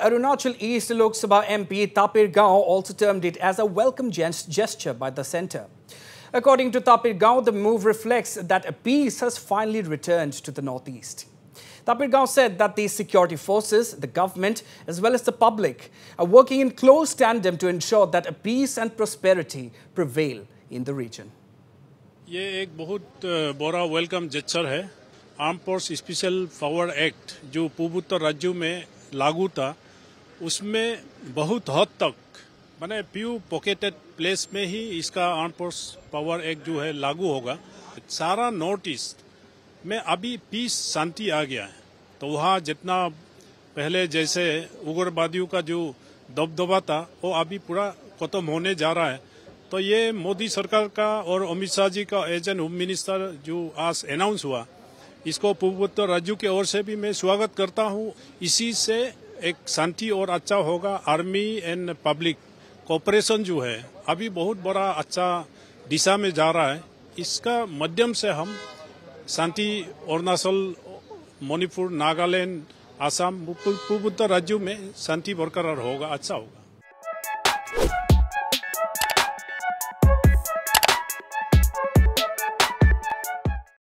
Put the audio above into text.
Arunachal East Lok Sabha MP Tapir Gao also termed it as a welcome gesture by the centre. According to Tapir Gao, the move reflects that a peace has finally returned to the northeast. Tapir Gao said that the security forces, the government, as well as the public are working in close tandem to ensure that a peace and prosperity prevail in the region. ये एक बहुत बड़ा welcome gesture है arm force special power act जो पूर्वोत्तर राज्यों में लागू था उसमें बहुत हद तक मैंने प्यू पॉकेटेड प्लेस में ही इसका आर्म फोर्स पावर एक्ट जो है लागू होगा सारा नॉर्थ ईस्ट में अभी पीस शांति आ गया है तो वहाँ जितना पहले जैसे उग्रवादियों का जो दबदबा था वो अभी पूरा खत्म होने जा रहा है तो ये मोदी सरकार का और अमित शाह जी का एज एन होम मिनिस्टर जो आज अनाउंस हुआ इसको पूर्वोत्तर राज्यों की ओर से भी मैं स्वागत करता हूँ इसी से एक शांति और अच्छा होगा आर्मी एंड पब्लिक कॉपरेशन जो है अभी बहुत बड़ा अच्छा दिशा में जा रहा है इसका माध्यम से हम शांति अरुणाचल मणिपुर नागालैंड आसाम पूर्वोत्तर राज्यों में शांति बरकरार होगा अच्छा होगा